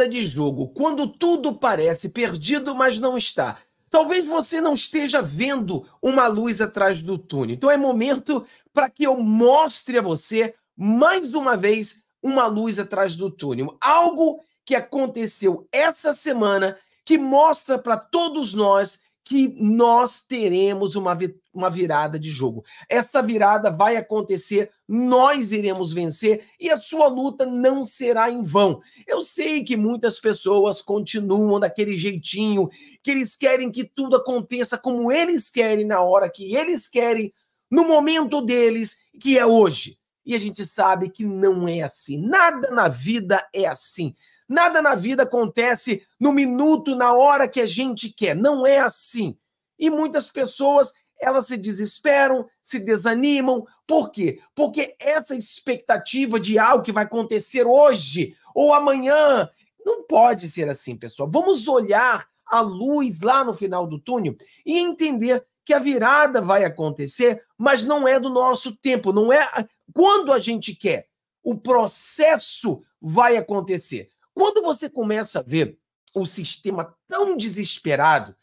virada de jogo, quando tudo parece perdido, mas não está. Talvez você não esteja vendo uma luz atrás do túnel. Então é momento para que eu mostre a você mais uma vez uma luz atrás do túnel. Algo que aconteceu essa semana que mostra para todos nós que nós teremos uma, vi uma virada de jogo. Essa virada vai acontecer, nós iremos vencer e a sua luta não será em vão. Eu sei que muitas pessoas continuam daquele jeitinho, que eles querem que tudo aconteça como eles querem, na hora que eles querem, no momento deles, que é hoje. E a gente sabe que não é assim. Nada na vida é assim. Nada na vida acontece no minuto, na hora que a gente quer. Não é assim. E muitas pessoas, elas se desesperam, se desanimam. Por quê? Porque essa expectativa de algo que vai acontecer hoje ou amanhã não pode ser assim, pessoal. Vamos olhar a luz lá no final do túnel e entender que a virada vai acontecer, mas não é do nosso tempo, não é quando a gente quer. O processo vai acontecer. Quando você começa a ver o sistema tão desesperado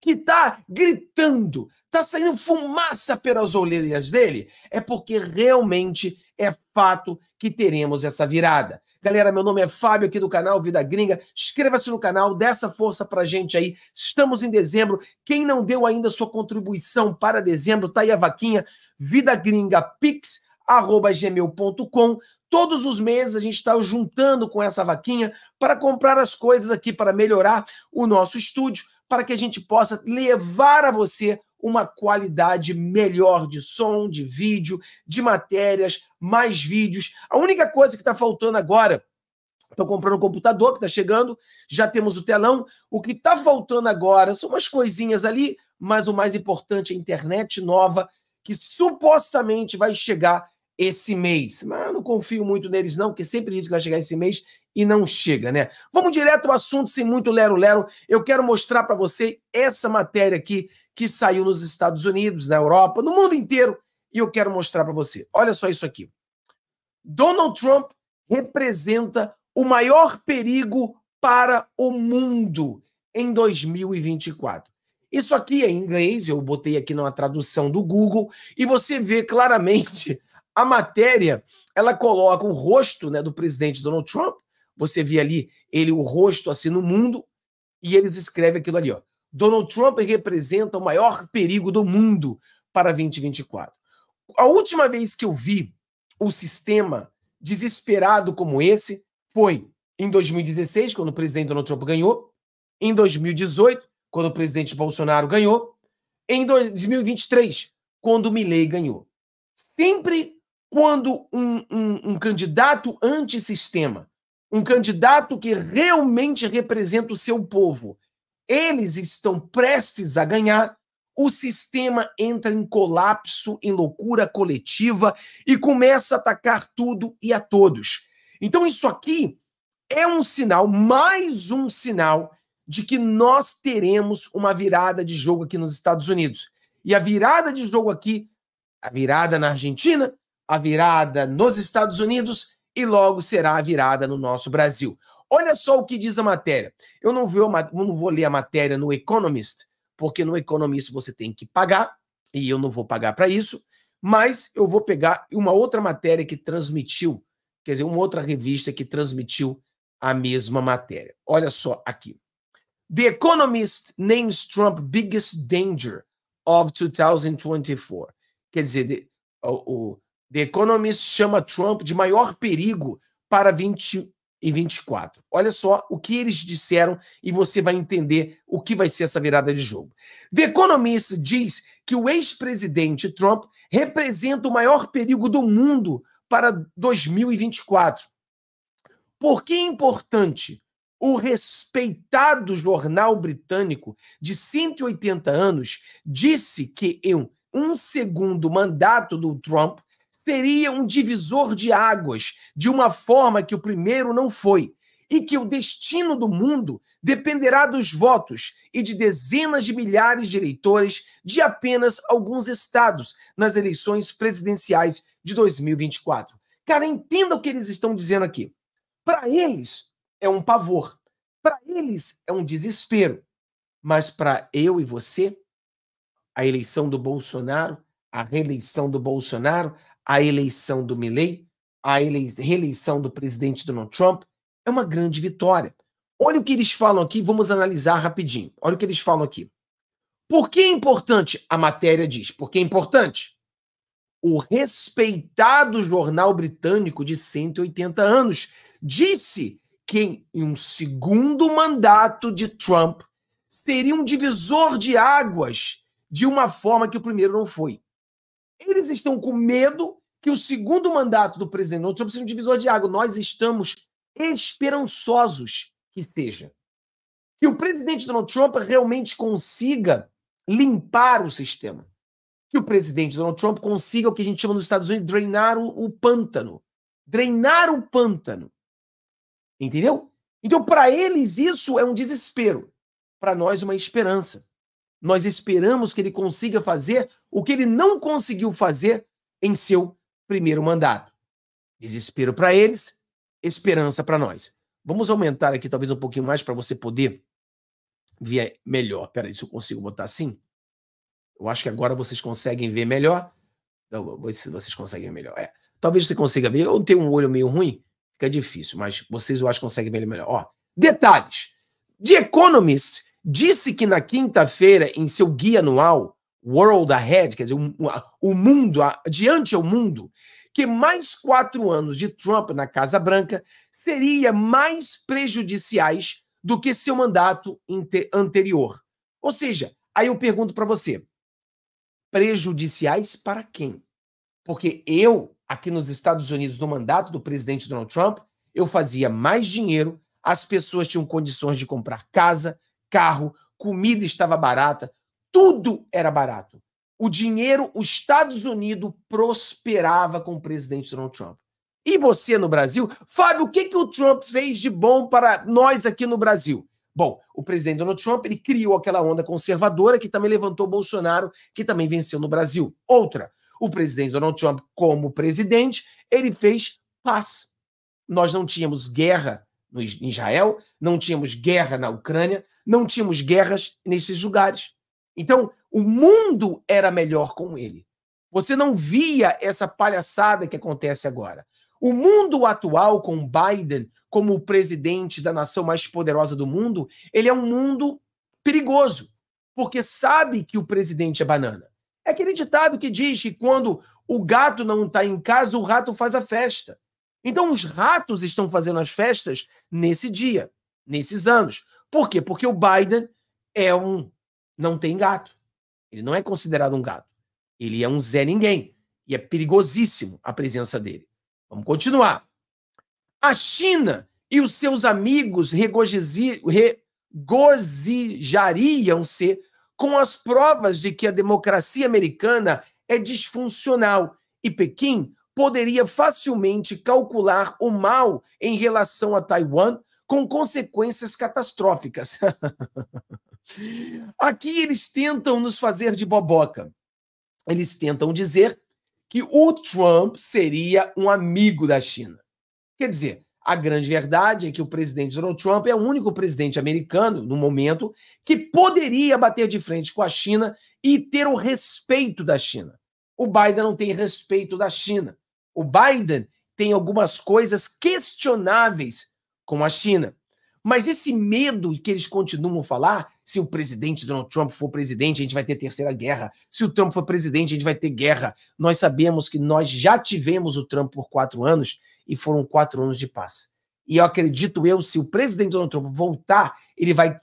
que está gritando, está saindo fumaça pelas orelhas dele, é porque realmente é fato que teremos essa virada. Galera, meu nome é Fábio aqui do canal Vida Gringa. Inscreva-se no canal, dê essa força pra gente aí. Estamos em dezembro. Quem não deu ainda sua contribuição para dezembro, tá aí a vaquinha Vida Gringa gmail.com. Todos os meses a gente está juntando com essa vaquinha para comprar as coisas aqui, para melhorar o nosso estúdio, para que a gente possa levar a você uma qualidade melhor de som, de vídeo, de matérias, mais vídeos. A única coisa que está faltando agora. Estão comprando o um computador que está chegando, já temos o telão. O que está faltando agora são umas coisinhas ali, mas o mais importante é a internet nova, que supostamente vai chegar esse mês. Mas não confio muito neles, não, porque sempre diz que vai chegar esse mês e não chega, né? Vamos direto ao assunto, sem muito lero-lero. Eu quero mostrar para você essa matéria aqui que saiu nos Estados Unidos, na Europa, no mundo inteiro, e eu quero mostrar para você. Olha só isso aqui. Donald Trump representa o maior perigo para o mundo em 2024. Isso aqui é em inglês, eu botei aqui numa tradução do Google, e você vê claramente a matéria ela coloca o rosto né, do presidente Donald Trump. Você vê ali ele, o rosto assim no mundo, e eles escrevem aquilo ali, ó. Donald Trump representa o maior perigo do mundo para 2024. A última vez que eu vi o sistema desesperado como esse foi em 2016, quando o presidente Donald Trump ganhou, em 2018, quando o presidente Bolsonaro ganhou, em 2023, quando o Milley ganhou. Sempre quando um, um, um candidato antissistema, um candidato que realmente representa o seu povo, eles estão prestes a ganhar, o sistema entra em colapso, em loucura coletiva e começa a atacar tudo e a todos. Então, isso aqui é um sinal, mais um sinal, de que nós teremos uma virada de jogo aqui nos Estados Unidos. E a virada de jogo aqui, a virada na Argentina, a virada nos Estados Unidos e logo será a virada no nosso Brasil. Olha só o que diz a matéria. Eu não vou, não vou ler a matéria no Economist, porque no Economist você tem que pagar, e eu não vou pagar para isso, mas eu vou pegar uma outra matéria que transmitiu, quer dizer, uma outra revista que transmitiu a mesma matéria. Olha só aqui. The Economist names Trump biggest danger of 2024. Quer dizer, o, o The Economist chama Trump de maior perigo para 2024. Olha só o que eles disseram e você vai entender o que vai ser essa virada de jogo. The Economist diz que o ex-presidente Trump representa o maior perigo do mundo para 2024. Por que é importante o respeitado jornal britânico de 180 anos disse que em um segundo mandato do Trump seria um divisor de águas, de uma forma que o primeiro não foi, e que o destino do mundo dependerá dos votos e de dezenas de milhares de eleitores de apenas alguns estados nas eleições presidenciais de 2024. Cara, entenda o que eles estão dizendo aqui. Para eles é um pavor, para eles é um desespero, mas para eu e você, a eleição do Bolsonaro, a reeleição do Bolsonaro, a eleição do Milley, a reeleição do presidente Donald Trump, é uma grande vitória. Olha o que eles falam aqui, vamos analisar rapidinho. Olha o que eles falam aqui. Por que é importante? A matéria diz. Por que é importante? O respeitado jornal britânico de 180 anos disse que em um segundo mandato de Trump seria um divisor de águas de uma forma que o primeiro não foi. Eles estão com medo que o segundo mandato do presidente não seja um divisor de água. Nós estamos esperançosos que seja. Que o presidente Donald Trump realmente consiga limpar o sistema. Que o presidente Donald Trump consiga o que a gente chama nos Estados Unidos drenar o, o pântano. Drenar o pântano. Entendeu? Então, para eles, isso é um desespero. Para nós, uma esperança nós esperamos que ele consiga fazer o que ele não conseguiu fazer em seu primeiro mandato. Desespero para eles, esperança para nós. Vamos aumentar aqui talvez um pouquinho mais para você poder ver melhor. aí, se eu consigo botar assim. Eu acho que agora vocês conseguem ver melhor. Não, vocês conseguem ver melhor. É. Talvez você consiga ver. Eu tenho um olho meio ruim, fica difícil, mas vocês eu acho conseguem ver melhor. Ó, detalhes. The Economist disse que na quinta-feira, em seu guia anual, World Ahead, quer dizer, o, mundo, adiante ao mundo, que mais quatro anos de Trump na Casa Branca seria mais prejudiciais do que seu mandato anterior. Ou seja, aí eu pergunto para você, prejudiciais para quem? Porque eu, aqui nos Estados Unidos, no mandato do presidente Donald Trump, eu fazia mais dinheiro, as pessoas tinham condições de comprar casa, carro, comida estava barata, tudo era barato. O dinheiro, os Estados Unidos prosperava com o presidente Donald Trump. E você no Brasil? Fábio, o que, que o Trump fez de bom para nós aqui no Brasil? Bom, o presidente Donald Trump ele criou aquela onda conservadora que também levantou Bolsonaro, que também venceu no Brasil. Outra, o presidente Donald Trump, como presidente, ele fez paz. Nós não tínhamos guerra no, em Israel, não tínhamos guerra na Ucrânia, não tínhamos guerras nesses lugares. Então, o mundo era melhor com ele. Você não via essa palhaçada que acontece agora. O mundo atual, com Biden como o presidente da nação mais poderosa do mundo, ele é um mundo perigoso, porque sabe que o presidente é banana. É aquele ditado que diz que quando o gato não está em casa, o rato faz a festa. Então, os ratos estão fazendo as festas nesse dia, nesses anos. Por quê? Porque o Biden é um. não tem gato. Ele não é considerado um gato. Ele é um Zé Ninguém. E é perigosíssimo a presença dele. Vamos continuar. A China e os seus amigos regozijariam-se com as provas de que a democracia americana é disfuncional e Pequim poderia facilmente calcular o mal em relação a Taiwan com consequências catastróficas. Aqui eles tentam nos fazer de boboca. Eles tentam dizer que o Trump seria um amigo da China. Quer dizer, a grande verdade é que o presidente Donald Trump é o único presidente americano, no momento, que poderia bater de frente com a China e ter o respeito da China. O Biden não tem respeito da China o Biden tem algumas coisas questionáveis com a China. Mas esse medo que eles continuam a falar, se o presidente Donald Trump for presidente, a gente vai ter terceira guerra. Se o Trump for presidente, a gente vai ter guerra. Nós sabemos que nós já tivemos o Trump por quatro anos e foram quatro anos de paz. E eu acredito eu, se o presidente Donald Trump voltar, ele vai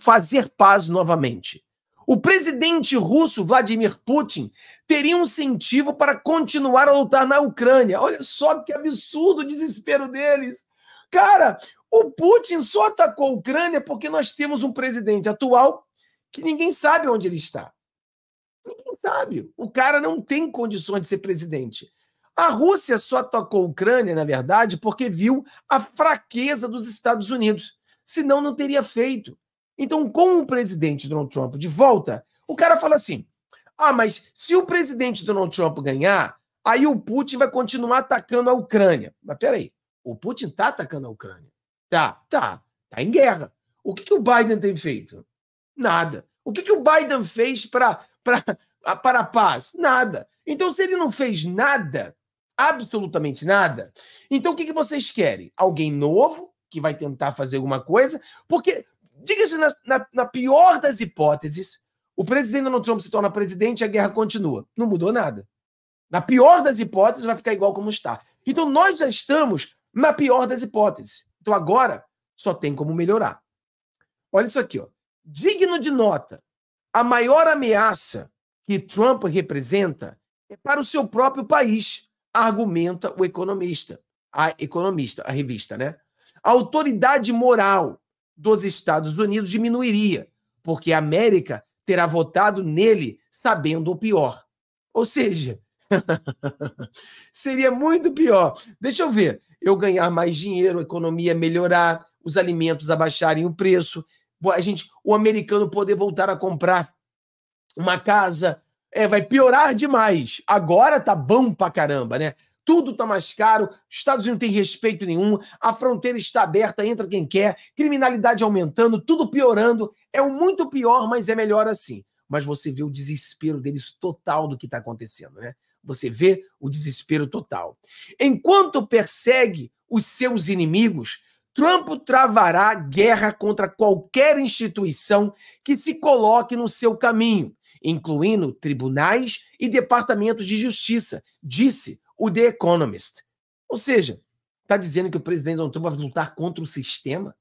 fazer paz novamente. O presidente russo, Vladimir Putin, teria um incentivo para continuar a lutar na Ucrânia. Olha só que absurdo o desespero deles. Cara, o Putin só atacou a Ucrânia porque nós temos um presidente atual que ninguém sabe onde ele está. Ninguém sabe. O cara não tem condições de ser presidente. A Rússia só atacou a Ucrânia, na verdade, porque viu a fraqueza dos Estados Unidos. Senão, não teria feito. Então, com o presidente Donald Trump de volta, o cara fala assim: ah, mas se o presidente Donald Trump ganhar, aí o Putin vai continuar atacando a Ucrânia. Mas peraí, o Putin tá atacando a Ucrânia. Tá, tá, tá em guerra. O que, que o Biden tem feito? Nada. O que, que o Biden fez para para a paz? Nada. Então, se ele não fez nada, absolutamente nada, então o que, que vocês querem? Alguém novo que vai tentar fazer alguma coisa? Porque Diga-se, na, na, na pior das hipóteses, o presidente Donald Trump se torna presidente e a guerra continua. Não mudou nada. Na pior das hipóteses, vai ficar igual como está. Então, nós já estamos na pior das hipóteses. Então, agora, só tem como melhorar. Olha isso aqui, ó. Digno de nota, a maior ameaça que Trump representa é para o seu próprio país, argumenta o economista. A economista, a revista, né? A autoridade moral dos Estados Unidos diminuiria, porque a América terá votado nele sabendo o pior. Ou seja, seria muito pior. Deixa eu ver. Eu ganhar mais dinheiro, a economia melhorar, os alimentos abaixarem o preço, a gente, o americano poder voltar a comprar uma casa, é, vai piorar demais. Agora tá bom pra caramba, né? tudo está mais caro, Estados Unidos não tem respeito nenhum, a fronteira está aberta, entra quem quer, criminalidade aumentando, tudo piorando. É muito pior, mas é melhor assim. Mas você vê o desespero deles total do que está acontecendo, né? Você vê o desespero total. Enquanto persegue os seus inimigos, Trump travará guerra contra qualquer instituição que se coloque no seu caminho, incluindo tribunais e departamentos de justiça, disse o The Economist. Ou seja, está dizendo que o presidente Donald Trump vai lutar contra o sistema?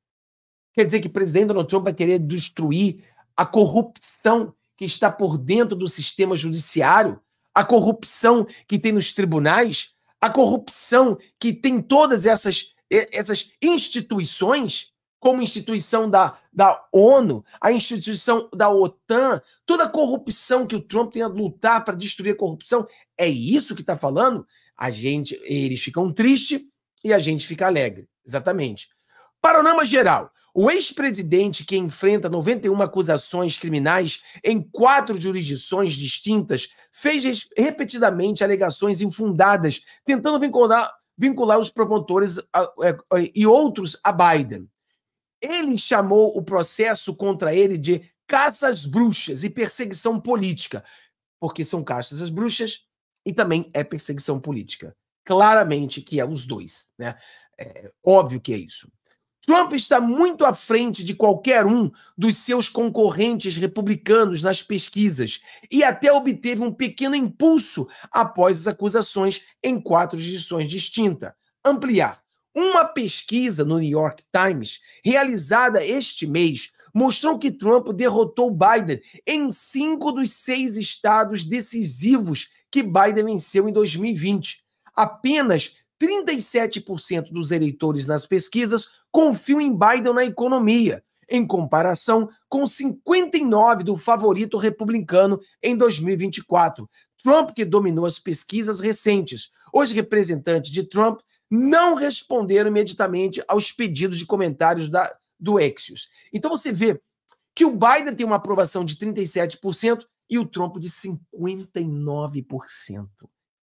Quer dizer que o presidente Donald Trump vai querer destruir a corrupção que está por dentro do sistema judiciário, a corrupção que tem nos tribunais, a corrupção que tem todas essas, essas instituições, como instituição da, da ONU, a instituição da OTAN, toda a corrupção que o Trump tem a lutar para destruir a corrupção, é isso que está falando? A gente, eles ficam tristes e a gente fica alegre. Exatamente. Panorama geral. O ex-presidente que enfrenta 91 acusações criminais em quatro jurisdições distintas fez repetidamente alegações infundadas, tentando vincular, vincular os promotores a, a, é, a, é, e outros a Biden. Ele chamou o processo contra ele de caças bruxas e perseguição política, porque são caças bruxas e também é perseguição política. Claramente que é os dois, né? É, óbvio que é isso. Trump está muito à frente de qualquer um dos seus concorrentes republicanos nas pesquisas e até obteve um pequeno impulso após as acusações em quatro direções distintas. Ampliar. Uma pesquisa no New York Times, realizada este mês, mostrou que Trump derrotou Biden em cinco dos seis estados decisivos que Biden venceu em 2020. Apenas 37% dos eleitores nas pesquisas confiam em Biden na economia, em comparação com 59% do favorito republicano em 2024. Trump, que dominou as pesquisas recentes. Os representantes de Trump não responderam imediatamente aos pedidos de comentários da, do Axios. Então você vê que o Biden tem uma aprovação de 37% e o Trump de 59%.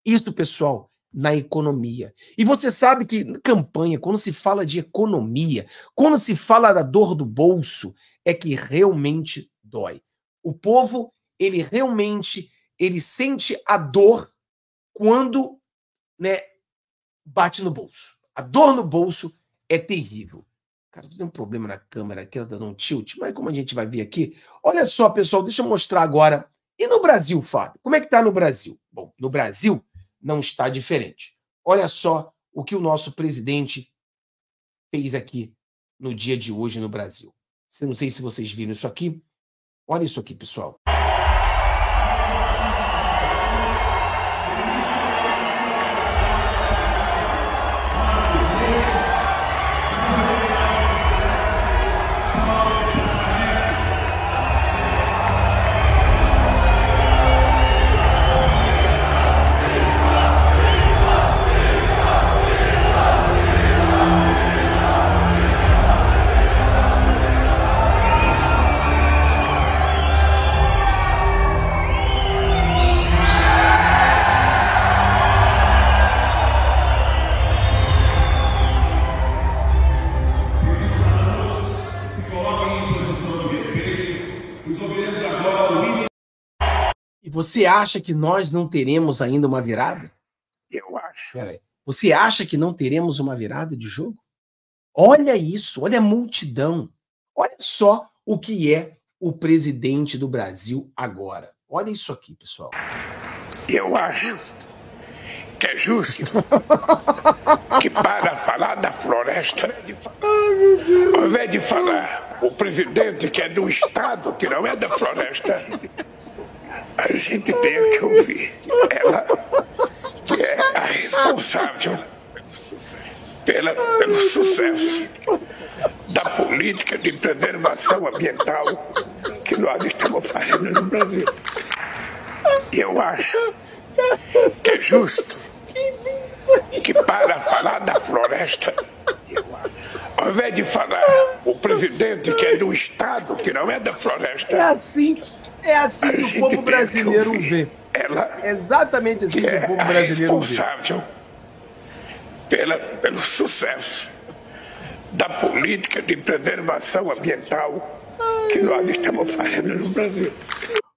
Isso, pessoal, na economia. E você sabe que na campanha, quando se fala de economia, quando se fala da dor do bolso, é que realmente dói. O povo, ele realmente, ele sente a dor quando, né, bate no bolso. A dor no bolso é terrível. Cara, tu tem um problema na câmera aqui, ela tá dando um tilt, mas como a gente vai ver aqui? Olha só, pessoal, deixa eu mostrar agora. E no Brasil, Fábio? Como é que tá no Brasil? Bom, no Brasil não está diferente. Olha só o que o nosso presidente fez aqui no dia de hoje no Brasil. Eu não sei se vocês viram isso aqui. Olha isso aqui, pessoal. Você acha que nós não teremos ainda uma virada? Eu acho. Você acha que não teremos uma virada de jogo? Olha isso, olha a multidão. Olha só o que é o presidente do Brasil agora. Olha isso aqui, pessoal. Eu acho que é justo que para falar da floresta, ao invés de falar o presidente que é do estado, que não é da floresta, a gente tem que ouvir ela, que é a responsável pela, pelo sucesso da política de preservação ambiental que nós estamos fazendo no Brasil. Eu acho que é justo que para falar da floresta, ao invés de falar o presidente que é do Estado, que não é da floresta, é assim é assim que o povo brasileiro vê. Ela exatamente assim que, que o povo é brasileiro responsável vê. Pela, pelo sucesso da política de preservação ambiental Ai. que nós estamos fazendo no Brasil.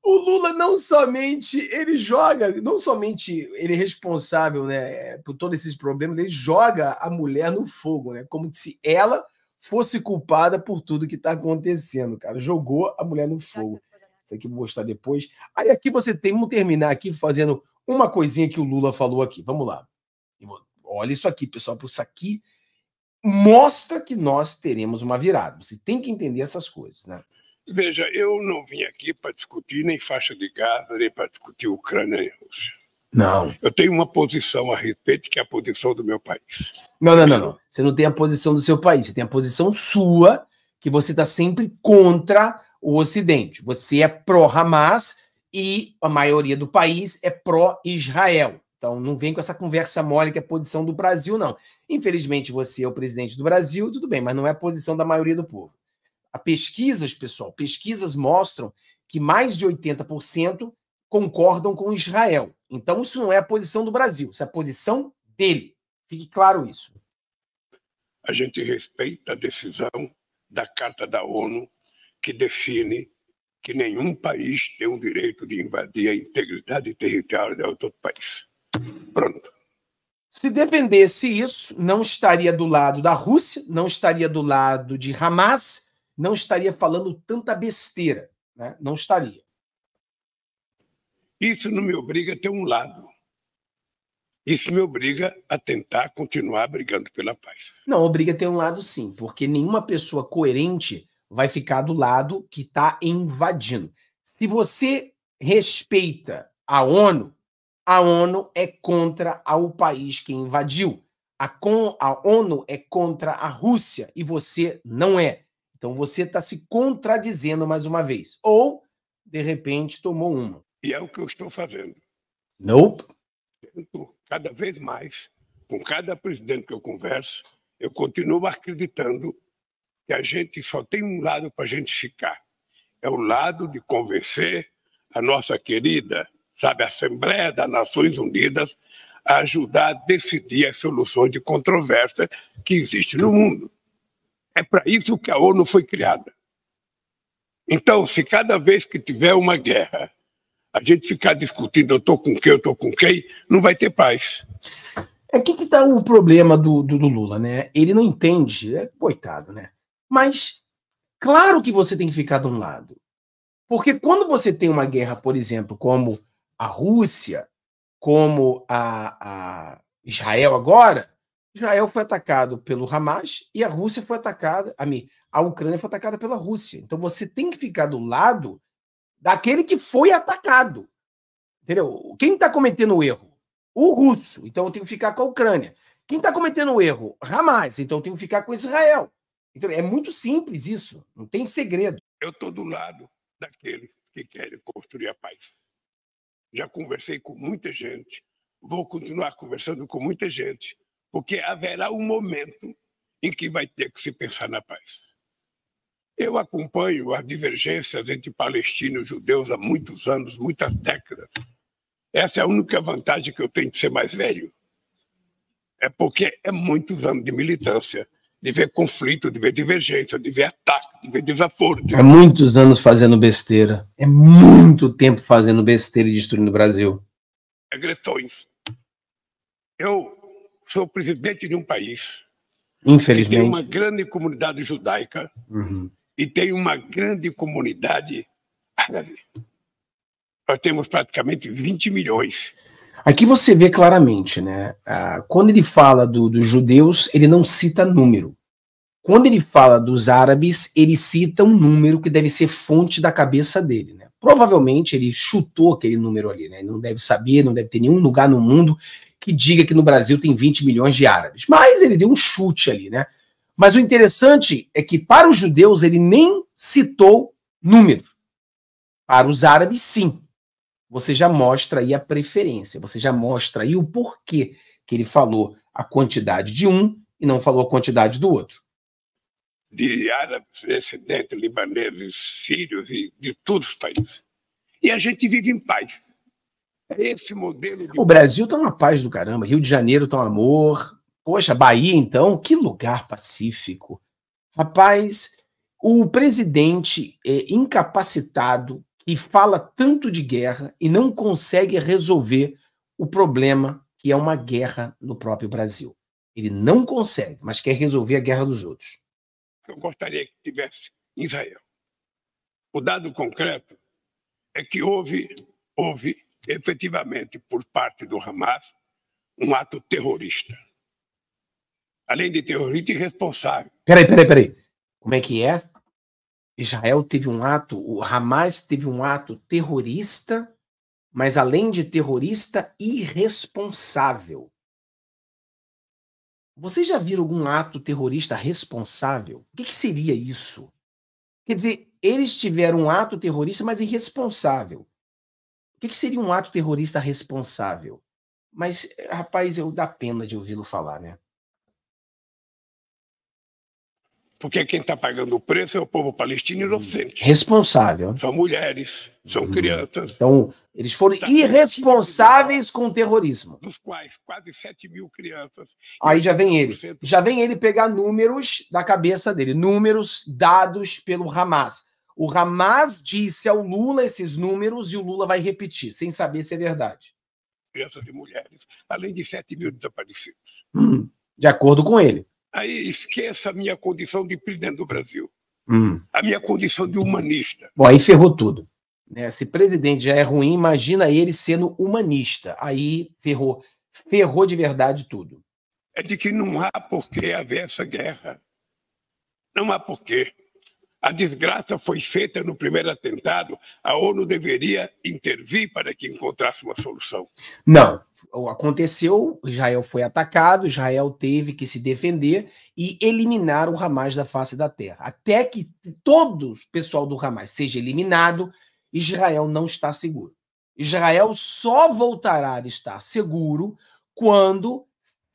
O Lula não somente ele joga, não somente ele é responsável, né, por todos esses problemas, ele joga a mulher no fogo, né, como se ela fosse culpada por tudo que está acontecendo, cara. Jogou a mulher no fogo. Isso aqui vou mostrar depois. Aí aqui você tem, vamos terminar aqui fazendo uma coisinha que o Lula falou aqui. Vamos lá. Olha isso aqui, pessoal, porque isso aqui mostra que nós teremos uma virada. Você tem que entender essas coisas, né? Veja, eu não vim aqui para discutir nem faixa de Gaza, nem para discutir Ucrânia e Rússia. Não. Eu tenho uma posição a respeito, que é a posição do meu país. Não, não, não, não. Você não tem a posição do seu país, você tem a posição sua, que você está sempre contra o Ocidente. Você é pró-Hamas e a maioria do país é pró-Israel. Então não vem com essa conversa mole que é a posição do Brasil, não. Infelizmente você é o presidente do Brasil, tudo bem, mas não é a posição da maioria do povo. A pesquisas, pessoal, pesquisas mostram que mais de 80% concordam com Israel. Então isso não é a posição do Brasil, isso é a posição dele. Fique claro isso. A gente respeita a decisão da Carta da ONU que define que nenhum país tem o direito de invadir a integridade territorial de outro país. Pronto. Se dependesse isso, não estaria do lado da Rússia, não estaria do lado de Hamas, não estaria falando tanta besteira, né? não estaria. Isso não me obriga a ter um lado. Isso me obriga a tentar continuar brigando pela paz. Não, obriga a ter um lado sim, porque nenhuma pessoa coerente vai ficar do lado que está invadindo. Se você respeita a ONU, a ONU é contra o país que invadiu. A, com, a ONU é contra a Rússia e você não é. Então você está se contradizendo mais uma vez. Ou, de repente, tomou uma. E é o que eu estou fazendo. Nope. Tento cada vez mais, com cada presidente que eu converso, eu continuo acreditando que a gente só tem um lado para a gente ficar. É o lado de convencer a nossa querida, sabe, Assembleia das Nações Unidas a ajudar a decidir as soluções de controvérsia que existe no mundo. É para isso que a ONU foi criada. Então, se cada vez que tiver uma guerra, a gente ficar discutindo eu estou com quem, eu estou com quem, não vai ter paz. É que está o problema do, do, do, Lula, né? Ele não entende, é coitado, né? Mas claro que você tem que ficar de um lado. Porque quando você tem uma guerra, por exemplo, como a Rússia, como a, a Israel agora, Israel foi atacado pelo Hamas e a Rússia foi atacada, a mim, a Ucrânia foi atacada pela Rússia. Então você tem que ficar do lado daquele que foi atacado. Entendeu? Quem está cometendo o erro? O russo. Então eu tenho que ficar com a Ucrânia. Quem está cometendo o erro? Hamas. Então eu tenho que ficar com Israel. Então, é muito simples isso, não tem segredo. Eu estou do lado daquele que querem construir a paz. Já conversei com muita gente, vou continuar conversando com muita gente, porque haverá um momento em que vai ter que se pensar na paz. Eu acompanho as divergências entre palestinos e judeus há muitos anos, muitas décadas. Essa é a única vantagem que eu tenho de ser mais velho. É porque é muitos anos de militância de ver conflito, de ver divergência, de ver ataque, de ver desaforo. De... muitos anos fazendo besteira. É muito tempo fazendo besteira e destruindo o Brasil. Agressões. Eu sou presidente de um país. Infelizmente. Que tem uma grande comunidade judaica uhum. e tem uma grande comunidade árabe. Nós temos praticamente 20 milhões Aqui você vê claramente, né? Ah, quando ele fala do, dos judeus, ele não cita número. Quando ele fala dos árabes, ele cita um número que deve ser fonte da cabeça dele, né? Provavelmente ele chutou aquele número ali, né? Ele não deve saber, não deve ter nenhum lugar no mundo que diga que no Brasil tem 20 milhões de árabes. Mas ele deu um chute ali, né? Mas o interessante é que para os judeus ele nem citou número. Para os árabes, sim você já mostra aí a preferência, você já mostra aí o porquê que ele falou a quantidade de um e não falou a quantidade do outro. De árabes, descendentes, libaneses, sírios e de todos os países. E a gente vive em paz. É esse modelo. De... O Brasil está uma paz do caramba, Rio de Janeiro está um amor. Poxa, Bahia então, que lugar pacífico. Rapaz, o presidente é incapacitado que fala tanto de guerra e não consegue resolver o problema que é uma guerra no próprio Brasil. Ele não consegue, mas quer resolver a guerra dos outros. Eu gostaria que tivesse Israel. O dado concreto é que houve, houve efetivamente por parte do Hamas um ato terrorista. Além de terrorista, irresponsável. Peraí, peraí, peraí. Como é que é? Israel teve um ato, o Hamas teve um ato terrorista, mas além de terrorista, irresponsável. Vocês já viram algum ato terrorista responsável? O que, que seria isso? Quer dizer, eles tiveram um ato terrorista, mas irresponsável. O que, que seria um ato terrorista responsável? Mas, eh, rapaz, eu dá pena de ouvi-lo falar, né? Porque quem está pagando o preço é o povo palestino hum. inocente. Responsável. São mulheres, são hum. crianças. Então, eles foram tá irresponsáveis com o terrorismo. Dos quais quase 7 mil crianças. Aí já vem ele. Já vem ele pegar números da cabeça dele, números dados pelo Hamas. O Hamas disse ao Lula esses números e o Lula vai repetir, sem saber se é verdade. Crianças e mulheres, além de 7 mil desaparecidos. Hum. de acordo com ele aí esqueça a minha condição de presidente do Brasil. Hum. A minha condição de humanista. Bom, aí ferrou tudo. Né? Se presidente já é ruim, imagina ele sendo humanista. Aí ferrou. Ferrou de verdade tudo. É de que não há por que haver essa guerra. Não há porquê. A desgraça foi feita no primeiro atentado. A ONU deveria intervir para que encontrasse uma solução. Não. Aconteceu, Israel foi atacado, Israel teve que se defender e eliminar o Hamas da face da terra. Até que todo o pessoal do Hamas seja eliminado, Israel não está seguro. Israel só voltará a estar seguro quando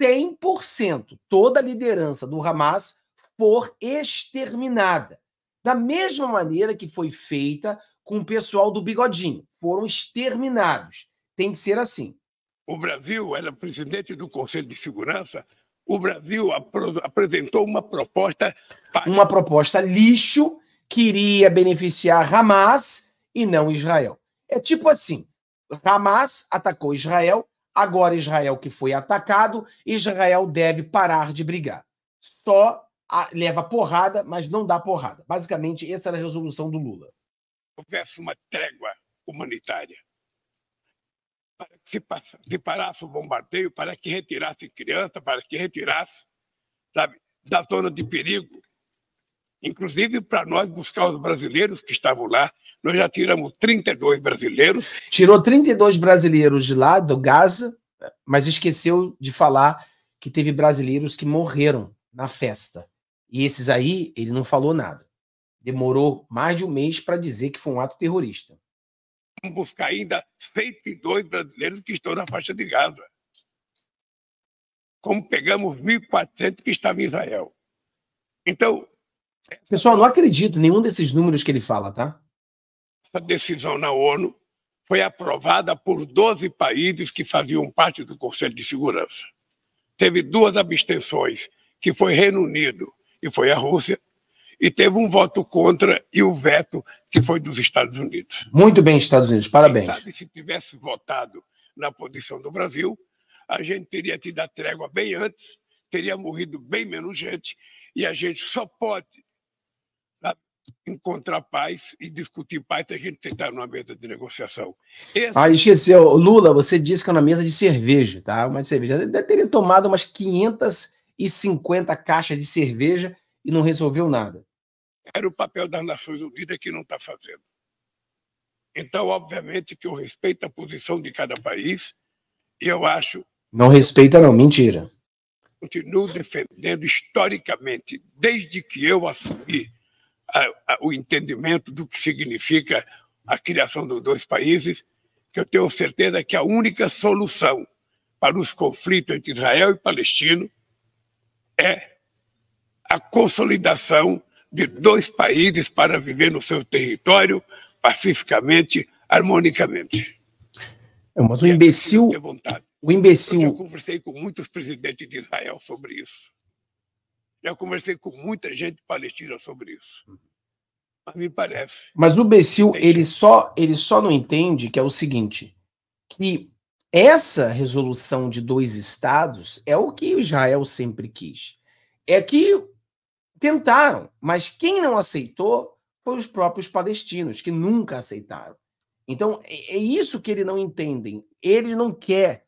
100% toda a liderança do Hamas for exterminada. Da mesma maneira que foi feita com o pessoal do Bigodinho. Foram exterminados. Tem que ser assim. O Brasil era presidente do Conselho de Segurança. O Brasil apresentou uma proposta. Uma proposta lixo que iria beneficiar Hamas e não Israel. É tipo assim: Hamas atacou Israel, agora Israel que foi atacado, Israel deve parar de brigar. Só leva porrada, mas não dá porrada. Basicamente, essa era a resolução do Lula. Houvesse uma trégua humanitária para que se, se parasse o bombardeio, para que retirasse criança, para que retirasse sabe, da zona de perigo. Inclusive, para nós buscar os brasileiros que estavam lá, nós já tiramos 32 brasileiros. Tirou 32 brasileiros de lá, do Gaza, mas esqueceu de falar que teve brasileiros que morreram na festa. E esses aí, ele não falou nada. Demorou mais de um mês para dizer que foi um ato terrorista. Vamos buscar ainda 102 brasileiros que estão na faixa de Gaza. Como pegamos 1.400 que estavam em Israel. Então. Pessoal, não acredito em nenhum desses números que ele fala, tá? Essa decisão na ONU foi aprovada por 12 países que faziam parte do Conselho de Segurança. Teve duas abstenções, que foi Reino Unido e foi a Rússia, e teve um voto contra e o veto que foi dos Estados Unidos. Muito bem, Estados Unidos, parabéns. sabe, se tivesse votado na posição do Brasil, a gente teria tido a trégua bem antes, teria morrido bem menos gente, e a gente só pode encontrar paz e discutir paz se a gente tentar numa mesa de negociação. Esse... Ah, esqueceu. Lula, você disse que é na mesa de cerveja, tá? Uma cerveja. Deve ter tomado umas 500 e 50 caixas de cerveja e não resolveu nada. Era o papel das Nações Unidas que não está fazendo. Então, obviamente, que eu respeito a posição de cada país e eu acho. Não respeita, não, mentira. Continuo defendendo historicamente, desde que eu assumi a, a, o entendimento do que significa a criação dos dois países, que eu tenho certeza que a única solução para os conflitos entre Israel e Palestino é a consolidação de dois países para viver no seu território pacificamente, harmonicamente. É, mas o é imbecil. O imbecil. Eu já conversei com muitos presidentes de Israel sobre isso. Já conversei com muita gente palestina sobre isso. Mas me parece. Mas o imbecil, ele só, ele só não entende que é o seguinte: que essa resolução de dois estados é o que Israel sempre quis. É que tentaram, mas quem não aceitou foi os próprios palestinos, que nunca aceitaram. Então, é, é isso que eles não entendem. Ele não quer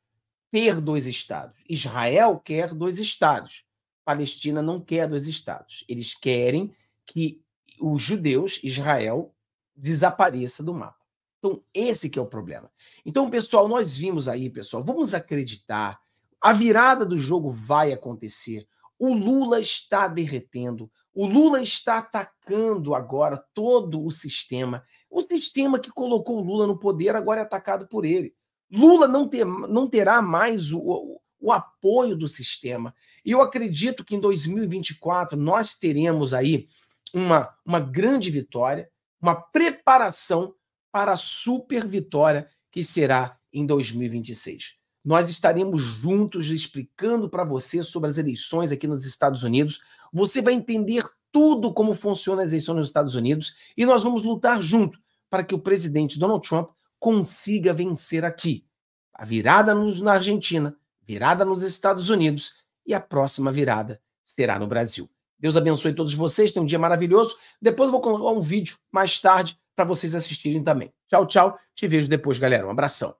ter dois estados. Israel quer dois estados. Palestina não quer dois estados. Eles querem que os judeus, Israel, desapareça do mapa. Então, esse que é o problema. Então, pessoal, nós vimos aí, pessoal, vamos acreditar. A virada do jogo vai acontecer. O Lula está derretendo. O Lula está atacando agora todo o sistema. O sistema que colocou o Lula no poder agora é atacado por ele. Lula não, ter, não terá mais o, o, o apoio do sistema. E eu acredito que em 2024 nós teremos aí uma, uma grande vitória, uma preparação para a super vitória que será em 2026. Nós estaremos juntos explicando para você sobre as eleições aqui nos Estados Unidos. Você vai entender tudo como funciona as eleições nos Estados Unidos e nós vamos lutar junto para que o presidente Donald Trump consiga vencer aqui. A virada na Argentina, virada nos Estados Unidos e a próxima virada será no Brasil. Deus abençoe todos vocês, tenham um dia maravilhoso. Depois eu vou colocar um vídeo mais tarde para vocês assistirem também. Tchau, tchau. Te vejo depois, galera. Um abração.